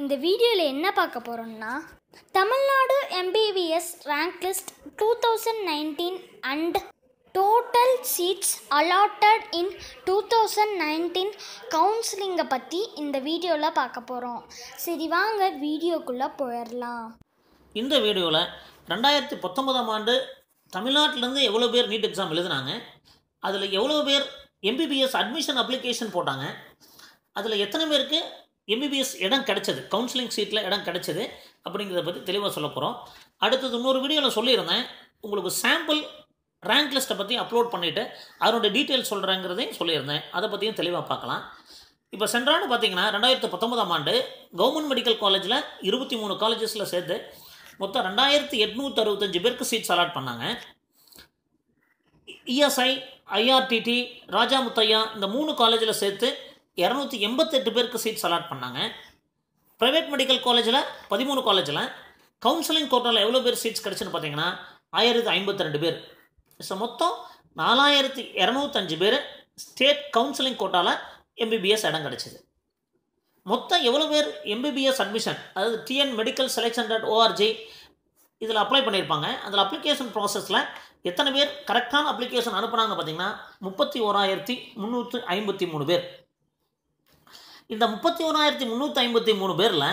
இந்த வீடியோவில் என்ன பார்க்க போகிறோம்னா Tamil Nadu MBBS rank list two thousand nineteen and total seats allotted in two thousand nineteen கவுன்சிலிங்கை பற்றி இந்த வீடியோவில் பார்க்க போகிறோம் சரி வாங்க வீடியோக்குள்ளே போயிடலாம் இந்த வீடியோவில் ரெண்டாயிரத்தி பத்தொன்பதாம் ஆண்டு தமிழ்நாட்டிலேருந்து எவ்வளோ பேர் நீட் எக்ஸாம் எழுதுனாங்க அதில் எவ்வளோ பேர் எம்பிபிஎஸ் அட்மிஷன் அப்ளிகேஷன் போட்டாங்க அதில் எத்தனை பேருக்கு எம்பிபிஎஸ் இடம் கிடச்சது கவுன்சிலிங் சீட்டில் இடம் கிடச்சிது அப்படிங்கிறத பற்றி தெளிவாக சொல்ல போகிறோம் அடுத்தது இன்னொரு வீடியோவில் சொல்லியிருந்தேன் உங்களுக்கு சாம்பிள் ரேங்க் லிஸ்ட்டை பற்றி அப்லோட் பண்ணிவிட்டு அதனுடைய டீட்டெயில் சொல்கிறேங்கிறதையும் சொல்லியிருந்தேன் அதை பற்றியும் தெளிவாக பார்க்கலாம் இப்போ சென்றாண்டு பார்த்தீங்கன்னா ரெண்டாயிரத்து பத்தொன்பதாம் ஆண்டு கவர்மெண்ட் மெடிக்கல் காலேஜில் இருபத்தி மூணு காலேஜஸில் சேர்த்து மொத்தம் ரெண்டாயிரத்து எட்நூற்றி அறுபத்தஞ்சு பேருக்கு சீட்ஸ் அலாட் பண்ணாங்க ESI e IRTT Raja Muthiah இந்த மூணு காலேஜில் சேர்த்து இரநூத்தி எண்பத்தெட்டு பேருக்கு சீட்ஸ் அலாட் பண்ணாங்க ப்ரைவேட் மெடிக்கல் காலேஜில் பதிமூணு காலேஜில் கவுன்சிலிங் கோட்டாவில் எவ்வளோ பேர் சீட்ஸ் கிடச்சுன்னு பார்த்தீங்கன்னா ஆயிரத்தி ஐம்பத்தி ரெண்டு பேர் ஸோ மொத்தம் நாலாயிரத்தி இரநூத்தஞ்சு பேர் ஸ்டேட் கவுன்சிலிங் கோட்டாவில் எம்பிபிஎஸ் இடம் கிடச்சிது மொத்தம் எவ்வளோ பேர் எம்பிபிஎஸ் அட்மிஷன் அதாவது TN medical selection dot org இதில் அப்ளை பண்ணியிருப்பாங்க அதில் அப்ளிகேஷன் ப்ராசஸில் எத்தனை பேர் கரெக்டான அப்ளிகேஷன் அனுப்புனாங்க பார்த்தீங்கன்னா முப்பத்தி ஓராயிரத்தி முந்நூற்றி ஐம்பத்தி மூணு பேர் இந்த முப்பத்தி ஓராயிரத்தி முந்நூற்றி ஐம்பத்தி மூணு பேரில்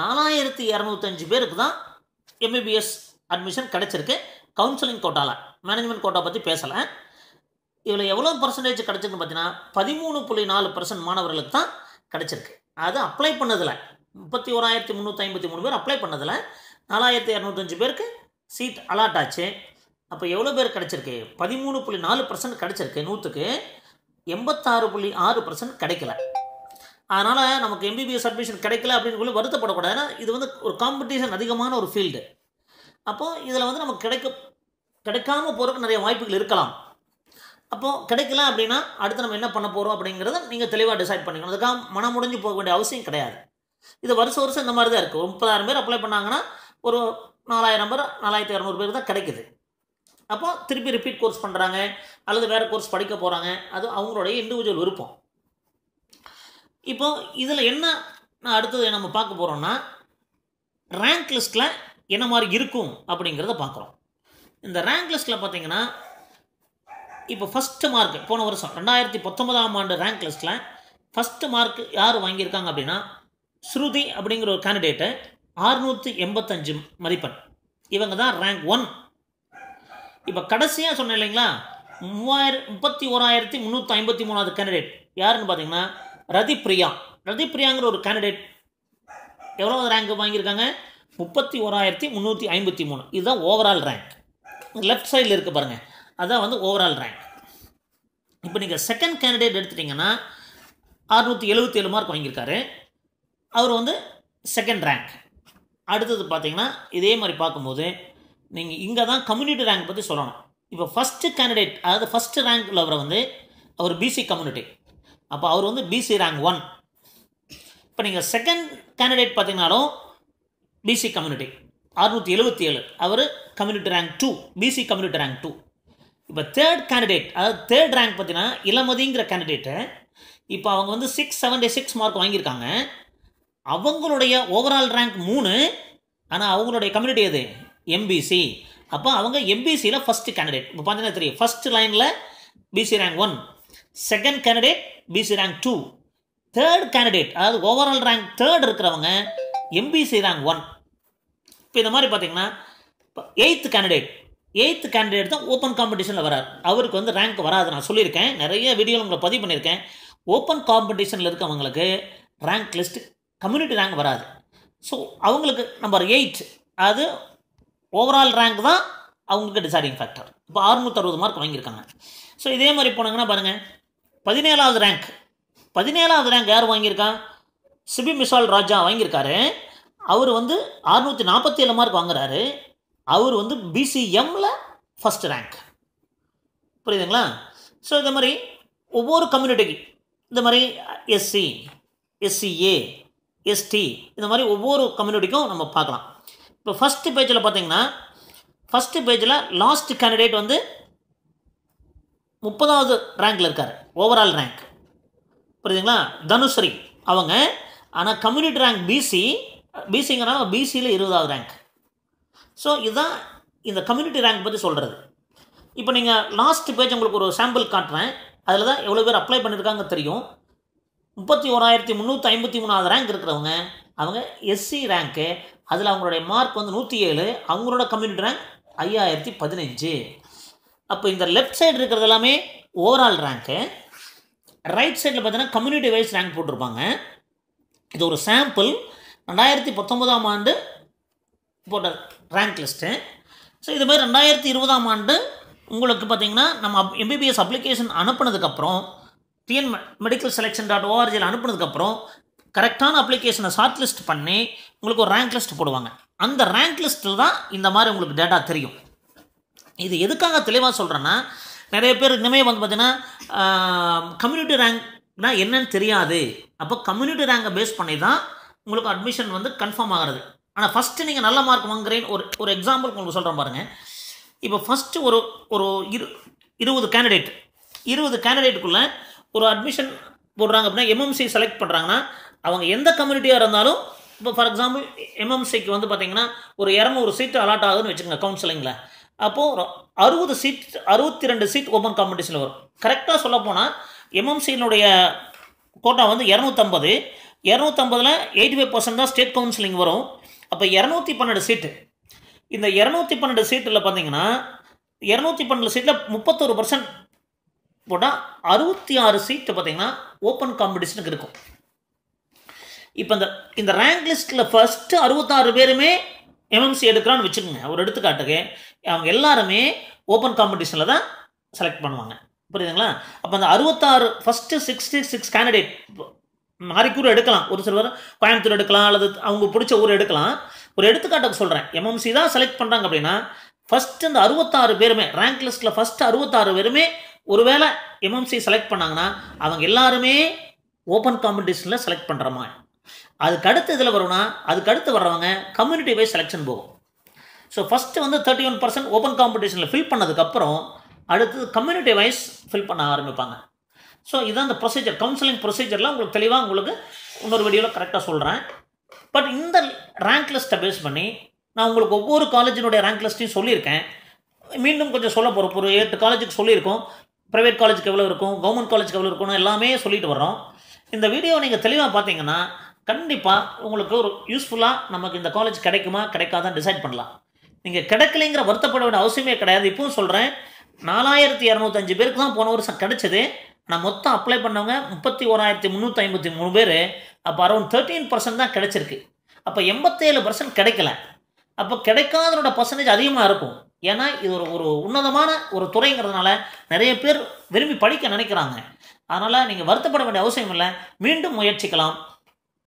நாலாயிரத்தி இரநூத்தஞ்சு பேருக்கு தான் எம்பிபிஎஸ் அட்மிஷன் கிடச்சிருக்கு கவுன்சிலிங் கோட்டாவில் மேனேஜ்மெண்ட் கோட்டா பற்றி பேசலை இதில் எவ்வளோ பர்சன்டேஜ் கிடச்சிருக்குன்னு பார்த்தீங்கன்னா பதிமூணு புள்ளி நாலு பர்சன்ட் மாணவர்களுக்கு தான் கிடச்சிருக்கு அது அப்ளை பண்ணதில் முப்பத்தி ஓராயிரத்தி முந்நூற்றி ஐம்பத்தி மூணு பேர் அப்ளை பண்ணதில் நாலாயிரத்தி இரநூத்தஞ்சு பேருக்கு சீட் அலாட் ஆச்சு அப்போ எவ்வளோ பேர் கிடச்சிருக்கு பதிமூணு புள்ளி நாலு பர்சன்ட் கிடச்சிருக்கு நூற்றுக்கு எண்பத்தாறு புள்ளி ஆறு பர்சன்ட் கிடைக்கல அதனால் நமக்கு எம்பிபிஎஸ் அட்மிஷன் கிடைக்கல அப்படின்னு சொல்லி வருத்தப்படக்கூடாது ஏன்னா இது வந்து ஒரு காம்படிஷன் அதிகமான ஒரு ஃபீல்டு அப்போது இதில் வந்து நமக்கு கிடைக்க கிடைக்காம போகிறதுக்கு நிறைய வாய்ப்புகள் இருக்கலாம் அப்போது கிடைக்கல அப்படின்னா அடுத்து நம்ம என்ன பண்ண போகிறோம் அப்படிங்கிறத நீங்கள் தெளிவாக டிசைட் பண்ணிக்கணும் அதுக்காக மனம் முடிஞ்சு போக வேண்டிய அவசியம் கிடையாது இது வருஷம் வருஷம் இந்த மாதிரி தான் இருக்குது முப்பதாயிரம் பேர் அப்ளை பண்ணாங்கன்னா ஒரு நாலாயிரம் பேர் நாலாயிரத்தி இரநூறு பேர் தான் கிடைக்குது அப்போது திருப்பி ரிப்பீட் கோர்ஸ் பண்ணுறாங்க அல்லது வேறு கோர்ஸ் படிக்க போகிறாங்க அது அவங்களுடைய இண்டிவிஜுவல் விருப்பம் இப்போது இதில் என்ன நான் அடுத்தது நம்ம பார்க்க போகிறோம்னா ரேங்க் லிஸ்ட்டில் என்ன மாதிரி இருக்கும் அப்படிங்கிறத பார்க்குறோம் இந்த ரேங்க் லிஸ்ட்டில் பார்த்தீங்கன்னா இப்போ ஃபஸ்ட்டு மார்க் போன வருஷம் ரெண்டாயிரத்தி பத்தொன்பதாம் ஆண்டு ரேங்க் லிஸ்ட்டில் ஃபஸ்ட்டு மார்க் யார் வாங்கியிருக்காங்க அப்படின்னா ஸ்ருதி அப்படிங்கிற ஒரு கேண்டிடேட்டு ஆறுநூற்றி எண்பத்தஞ்சு மதிப்பெண் இவங்க தான் ரேங்க் ஒன் இப்போ கடைசியாக சொன்னேன் இல்லைங்களா மூவாயிரம் முப்பத்தி ஓராயிரத்தி முந்நூற்றி ஐம்பத்தி மூணாவது கேண்டிடேட் யாருன்னு பார்த்தீங்கன்னா ரதி பிரியா ரதி பிரியாங்கிற ஒரு கேண்டிடேட் எவ்வளோ ரேங்க் வாங்கியிருக்காங்க முப்பத்தி ஓராயிரத்தி முந்நூற்றி ஐம்பத்தி மூணு இதுதான் ஓவரால் ரேங்க் லெஃப்ட் சைடில் இருக்க பாருங்கள் அதுதான் வந்து ஓவரால் ரேங்க் இப்போ நீங்கள் செகண்ட் கேண்டிடேட் எடுத்துட்டிங்கன்னா அறுநூற்றி ஏழு மார்க் வாங்கியிருக்காரு அவர் வந்து செகண்ட் ரேங்க் அடுத்தது பார்த்தீங்கன்னா இதே மாதிரி பார்க்கும்போது நீங்கள் இங்கே தான் கம்யூனிட்டி ரேங்க் பற்றி சொல்லணும் இப்போ ஃபஸ்ட்டு கேண்டிடேட் அதாவது ஃபஸ்ட்டு ரேங்க் உள்ளவரை வந்து அவர் பிசி கம்யூனிட்டி அப்போ அவர் வந்து பிசி ரேங்க் ஒன் இப்போ நீங்கள் செகண்ட் கேண்டிடேட் பார்த்தீங்கன்னாலும் பிசி கம்யூனிட்டி அறுநூற்றி எழுபத்தி ஏழு அவர் community rank two BC community rank two இப்போ தேர்ட் கேண்டிடேட் அதாவது தேர்ட் ரேங்க் பார்த்தீங்கன்னா இளமதிங்கிற கேண்டிடேட்டு இப்போ அவங்க வந்து சிக்ஸ் செவன்டி சிக்ஸ் மார்க் வாங்கியிருக்காங்க அவங்களுடைய ஓவரால் ரேங்க் மூணு ஆனால் அவங்களுடைய கம்யூனிட்டி எது எம்பிசி அப்போ அவங்க எம்பிசியில் ஃபஸ்ட்டு கேண்டிடேட் இப்போ பார்த்தீங்கன்னா தெரியும் ஃபஸ்ட் லைனில் BC rank one second candidate BC rank two third candidate அதாவது ஓவரால் ரேங்க் தேர்ட் இருக்கிறவங்க எம்பிசி ரேங்க் ஒன் இப்போ இந்த மாதிரி பார்த்தீங்கன்னா எயித்து கேண்டிடேட் எயித்து கேண்டிடேட் தான் ஓப்பன் காம்படிஷனில் வரார் அவருக்கு வந்து ரேங்க் வராது நான் சொல்லியிருக்கேன் நிறைய வீடியோ உங்களை பதிவு பண்ணியிருக்கேன் ஓப்பன் காம்படிஷனில் இருக்கவங்களுக்கு ரேங்க் லிஸ்ட் கம்யூனிட்டி ரேங்க் வராது ஸோ அவங்களுக்கு நம்பர் எயிட் அது ஓவரால் ரேங்க் தான் அவங்களுக்கு டிசைடிங் ஃபேக்டர் இப்போ அறுநூத்தறுபது மார்க் வாங்கியிருக்காங்க ஸோ இதே மாதிரி போனாங்கன்னா பாருங்கள் பதினேழாவது ரேங்க் பதினேழாவது ரேங்க் யார் வாங்கியிருக்கான் சிபி மிசால் ராஜா வாங்கியிருக்காரு அவர் வந்து அறுநூற்றி நாற்பத்தி ஏழு மார்க் வாங்குறாரு அவர் வந்து பிசிஎம்மில் ஃபஸ்ட் ரேங்க் புரியுதுங்களா ஸோ இந்த மாதிரி ஒவ்வொரு கம்யூனிட்டிக்கு இந்த மாதிரி எஸ்சி எஸ்சிஏ எஸ்டி இந்த மாதிரி ஒவ்வொரு கம்யூனிட்டிக்கும் நம்ம பார்க்கலாம் இப்போ ஃபஸ்ட்டு பேஜில் பார்த்தீங்கன்னா ஃபஸ்ட்டு பேஜில் லாஸ்ட் கேண்டிடேட் வந்து முப்பதாவது ரேங்கில் இருக்கார் ஓவரால் ரேங்க் புரியுதுங்களா தனுஸ்ரீ அவங்க ஆனால் கம்யூனிட்டி ரேங்க் பிசி பிசிங்கிறனால பிசியில் இருபதாவது ரேங்க் ஸோ இதுதான் இந்த கம்யூனிட்டி ரேங்க் பற்றி சொல்கிறது இப்போ நீங்கள் லாஸ்ட் பேஜ் உங்களுக்கு ஒரு சாம்பிள் காட்டுறேன் அதில் தான் எவ்வளோ பேர் அப்ளை பண்ணியிருக்காங்க தெரியும் முப்பத்தி ஓராயிரத்தி முந்நூற்றி ஐம்பத்தி மூணாவது ரேங்க் இருக்கிறவங்க அவங்க எஸ்சி ரேங்க்கு அதில் அவங்களுடைய மார்க் வந்து நூற்றி ஏழு அவங்களோட கம்யூனிட்டி ரேங்க் ஐயாயிரத்தி பதினஞ்சு அப்போ இந்த லெஃப்ட் சைடு இருக்கிறது எல்லாமே ஓவரால் ரேங்க்கு ரைட் சைடில் பார்த்தீங்கன்னா கம்யூனிட்டி வைஸ் ரேங்க் போட்டிருப்பாங்க இது ஒரு சாம்பிள் ரெண்டாயிரத்தி பத்தொன்பதாம் ஆண்டு போட்ட ரேங்க் லிஸ்ட்டு ஸோ இது மாதிரி ரெண்டாயிரத்தி இருபதாம் ஆண்டு உங்களுக்கு பார்த்திங்கன்னா நம்ம எம்பிபிஎஸ் அப்ளிகேஷன் அனுப்புனதுக்கப்புறம் டிஎன் மெடிக்கல் செலெக்ஷன் டாட் ஓஆர்ஜியில் அனுப்புனதுக்கப்புறம் கரெக்டான அப்ளிகேஷனை ஷார்ட் லிஸ்ட் பண்ணி உங்களுக்கு ஒரு ரேங்க் லிஸ்ட் போடுவாங்க அந்த ரேங்க் லிஸ்ட்டில் தான் இந்த மாதிரி உங்களுக்கு டேட்டா தெரியும் இது எதுக்காக தெளிவாக சொல்கிறேன்னா நிறைய பேர் இனிமேல் வந்து பார்த்திங்கன்னா கம்யூனிட்டி ரேங்க்னால் என்னன்னு தெரியாது அப்போ கம்யூனிட்டி ரேங்கை பேஸ் பண்ணி தான் உங்களுக்கு அட்மிஷன் வந்து கன்ஃபார்ம் ஆகிறது ஆனால் ஃபஸ்ட்டு நீங்கள் நல்ல மார்க் வாங்குறேன் ஒரு ஒரு எக்ஸாம்பிள் உங்களுக்கு சொல்கிறேன் பாருங்கள் இப்போ ஃபஸ்ட்டு ஒரு ஒரு இரு இருபது கேண்டிடேட் இருபது கேண்டிடேட்டுக்குள்ளே ஒரு அட்மிஷன் போடுறாங்க அப்படின்னா எம்எம்சி செலக்ட் பண்ணுறாங்கன்னா அவங்க எந்த கம்யூனிட்டியாக இருந்தாலும் இப்போ ஃபார் எக்ஸாம்பிள் எம்எம்சிக்கு வந்து பார்த்தீங்கன்னா ஒரு இரநூறு சீட்டு அலாட் ஆகுதுன்னு வச்சுக்கோங்க கவுன்சிலிங்கில் அப்போது அறுபது சீட் அறுபத்தி ரெண்டு சீட் ஓப்பன் காம்படிஷனில் வரும் கரெக்டாக சொல்ல போனால் எம்எம்சியினுடைய கோட்டா வந்து இரநூத்தம்பது இரநூத்தம்பதில் எயிட்டி ஃபைவ் பர்சன்ட் தான் ஸ்டேட் கவுன்சிலிங் வரும் அப்போ இரநூத்தி பன்னெண்டு சீட்டு இந்த இரநூத்தி பன்னெண்டு சீட்டில் பார்த்தீங்கன்னா இரநூத்தி பன்னெண்டு சீட்டில் முப்பத்தொரு பர்சன்ட் போட்டால் அறுபத்தி ஆறு சீட்டு பார்த்தீங்கன்னா ஓப்பன் காம்படிஷனுக்கு இருக்கும் இப்போ இந்த இந்த ரேங்க் லிஸ்ட்டில் ஃபஸ்ட்டு அறுபத்தாறு பேருமே எம்எம்சி எடுக்கிறான்னு வச்சுக்கோங்க ஒரு எடுத்துக்காட்டுக்கு அவங்க எல்லாருமே ஓப்பன் காம்படிஷனில் தான் செலக்ட் பண்ணுவாங்க புரியுதுங்களா அப்போ அந்த அறுபத்தாறு ஃபஸ்ட்டு சிக்ஸ்டி சிக்ஸ் கேண்டிடேட் மாரிக்கூர் எடுக்கலாம் ஒரு சிலர் கோயம்புத்தூர் எடுக்கலாம் அல்லது அவங்க பிடிச்ச ஊர் எடுக்கலாம் ஒரு எடுத்துக்காட்டுக்கு சொல்கிறேன் எம்எம்சி தான் செலக்ட் பண்ணுறாங்க அப்படின்னா ஃபஸ்ட்டு இந்த அறுபத்தாறு பேருமே ரேங்க் லிஸ்ட்டில் ஃபஸ்ட்டு அறுபத்தாறு பேருமே ஒருவேளை எம்எம்சி செலக்ட் பண்ணாங்கன்னா அவங்க எல்லாருமே ஓப்பன் காம்படிஷனில் செலக்ட் பண்ணுற மாதிரி அதுக்கு அடுத்து இதில் வரும்னா அதுக்கு அடுத்து வர்றவங்க கம்யூனிட்டி வைஸ் செலெக்ஷன் போகும் ஸோ ஃபஸ்ட்டு வந்து தேர்ட்டி ஒன் பர்சன்ட் ஓப்பன் காம்படிஷனில் ஃபில் பண்ணதுக்கப்புறம் அடுத்தது கம்யூனிட்டி வைஸ் ஃபில் பண்ண ஆரம்பிப்பாங்க ஸோ இதுதான் அந்த ப்ரொசீஜர் கவுன்சிலிங் ப்ரொசீஜர்லாம் உங்களுக்கு தெளிவாக உங்களுக்கு இன்னொரு வீடியோவில் கரெக்டாக சொல்கிறேன் பட் இந்த ரேங்க் லிஸ்ட்டை பேஸ் பண்ணி நான் உங்களுக்கு ஒவ்வொரு காலேஜினுடைய ரேங்க் லிஸ்ட்டையும் சொல்லியிருக்கேன் மீண்டும் கொஞ்சம் சொல்ல போகிறப்போ ஒரு எட்டு காலேஜுக்கு சொல்லியிருக்கோம் ப்ரைவேட் காலேஜுக்கு எவ்வளோ இருக்கும் கவர்மெண்ட் காலேஜுக்கு எவ்வளோ இருக்கும்னு எல்லாமே சொல்லிட்டு வரோம் இந்த வீடியோ நீங்கள் தெளிவாக பார்த்தீங்கன்னா கண்டிப்பாக உங்களுக்கு ஒரு யூஸ்ஃபுல்லாக நமக்கு இந்த காலேஜ் கிடைக்குமா கிடைக்காதான் டிசைட் பண்ணலாம் நீங்கள் கிடைக்கலைங்கிற வருத்தப்பட வேண்டிய அவசியமே கிடையாது இப்பவும் சொல்கிறேன் நாலாயிரத்தி இரநூத்தஞ்சு பேருக்கு தான் போன வருஷம் கிடைச்சது ஆனால் மொத்தம் அப்ளை பண்ணவங்க முப்பத்தி ஓராயிரத்தி முந்நூற்றி ஐம்பத்தி மூணு பேர் அப்போ அரௌண்ட் தேர்ட்டீன் பர்சன்ட் தான் கிடைச்சிருக்கு அப்போ எண்பத்தேழு பர்சன்ட் கிடைக்கல அப்போ கிடைக்காதனோட பர்சன்டேஜ் அதிகமாக இருக்கும் ஏன்னா இது ஒரு ஒரு உன்னதமான ஒரு துறைங்கிறதுனால நிறைய பேர் விரும்பி படிக்க நினைக்கிறாங்க அதனால் நீங்கள் வருத்தப்பட வேண்டிய அவசியம் இல்லை மீண்டும் முயற்சிக்கலாம்